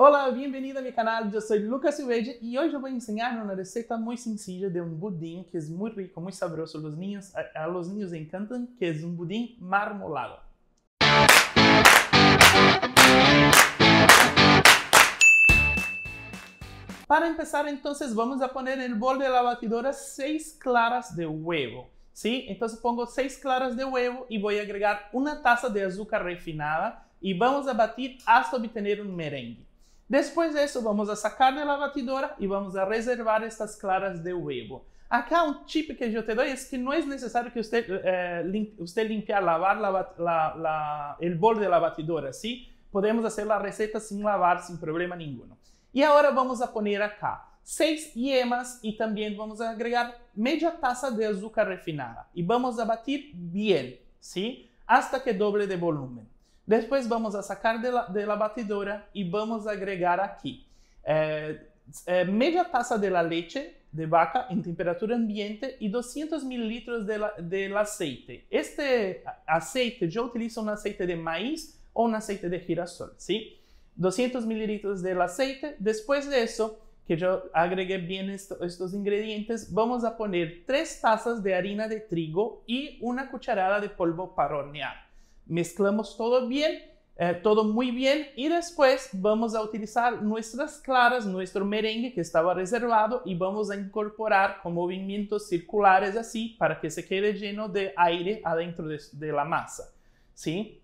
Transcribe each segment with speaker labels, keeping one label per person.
Speaker 1: Olá, bem-vindo a meu canal, eu sou Lucas Silveira e hoje eu vou ensinar uma receita muito sencilla de um pudim que é muito rico, muito sabroso, os niños, a, a los niños encantam, que é um pudim marmolado. Para começar, então, vamos a poner no bol de la batidora 6 claras de huevo. ¿sí? eu pongo 6 claras de huevo e vou agregar uma taza de azúcar refinada e vamos a batir hasta obtener um merengue. Después de vamos a sacar de la e vamos a reservar estas claras de huevo. Acá um tip que eu te dou é que não é necessário que você eh, lim usted limpiar, lavar la, la, la, bol de la sim? Podemos fazer a receta sem lavar, sem problema nenhum. E agora vamos a poner acá seis yemas e também vamos agregar media taza de azúcar refinada. e vamos a batir bem, ¿sí? Hasta que doble de volume. Después vamos a sacar de la, batidora y e vamos a agregar aquí media taza de la leche de vaca en em temperatura ambiente y e 200 mililitros de, aceite. Este aceite, yo utilizo un um aceite de maíz o un um aceite de girasol. ¿sí? 200 mililitros del aceite. Después de eso, que yo agregué bien estos ingredientes, vamos a poner tres tazas de harina de trigo y e una cucharada de polvo para hornear. Mezclamos todo bien, eh, todo muy bien y después vamos a utilizar nuestras claras, nuestro merengue que estaba reservado y vamos a incorporar con movimientos circulares así para que se quede lleno de aire adentro de, la masa. ¿Sí?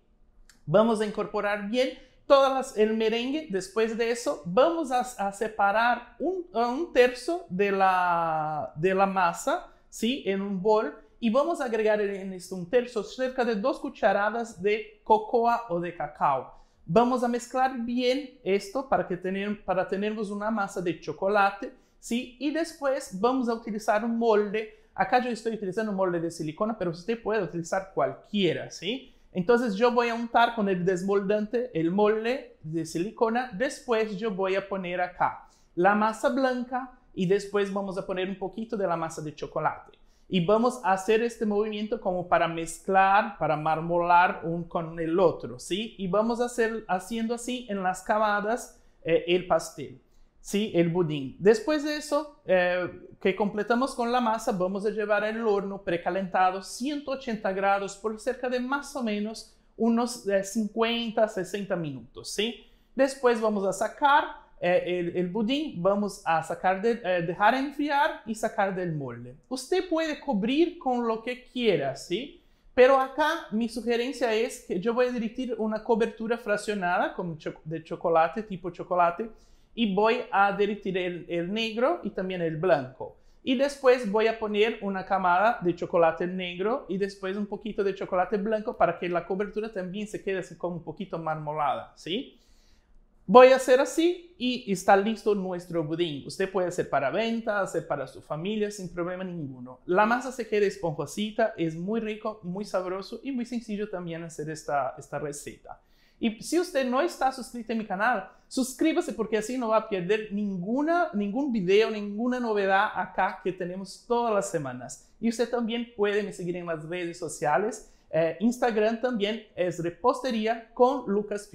Speaker 1: Vamos a incorporar bien todas el merengue. Después de eso, vamos a, separar un, un, tercio de la, de la masa, ¿sí? En un bol y vamos a agregar en esto un tercio cerca de dos cucharadas de cocoa o de cacao. Vamos a mezclar bien esto para que tener, para una masa de chocolate, ¿sí? Y después vamos a utilizar un molde. Acá yo estoy utilizando un molde de silicona, pero usted puede utilizar cualquiera, ¿sí? Entonces yo voy a untar con el desmoldante el molde de silicona, después yo voy a poner acá la masa blanca y después vamos a poner un poquito de la masa de chocolate y vamos a hacer este movimiento como para mezclar, para marmolar un con el otro, ¿sí? Y vamos a hacer haciendo así en las cavadas eh, el pastel, ¿sí? El budín. Después de eso, eh, que completamos con la masa, vamos a llevar al horno precalentado 180 grados por cerca de más o menos unos 50, eh, 60 minutos, ¿sí? Después vamos a sacar eh, el, budín, vamos a sacar de, eh, dejar enfriar y sacar del molde. Usted puede cubrir con lo que quiera, ¿sí? Pero acá mi sugerencia es que yo voy a dirigir una cobertura fraccionada con de chocolate, tipo chocolate, y voy a derretir el, negro y también el blanco. Y después voy a poner una camada de chocolate negro y después un poquito de chocolate blanco para que la cobertura también se quede así como un poquito marmolada, ¿sí? voy a hacer así y está listo nuestro budín. Usted puede hacer para venta, hacer para su familia sin problema ninguno. La masa se queda esponjosita, es muy rico, muy sabroso y muy sencillo también hacer esta, esta receta. Y si usted no está suscrito a mi canal, suscríbase porque así no va a perder ninguna, ningún video, ninguna novedad acá que tenemos todas las semanas. Y usted también puede me seguir en las redes sociales. Eh, Instagram también es repostería con Lucas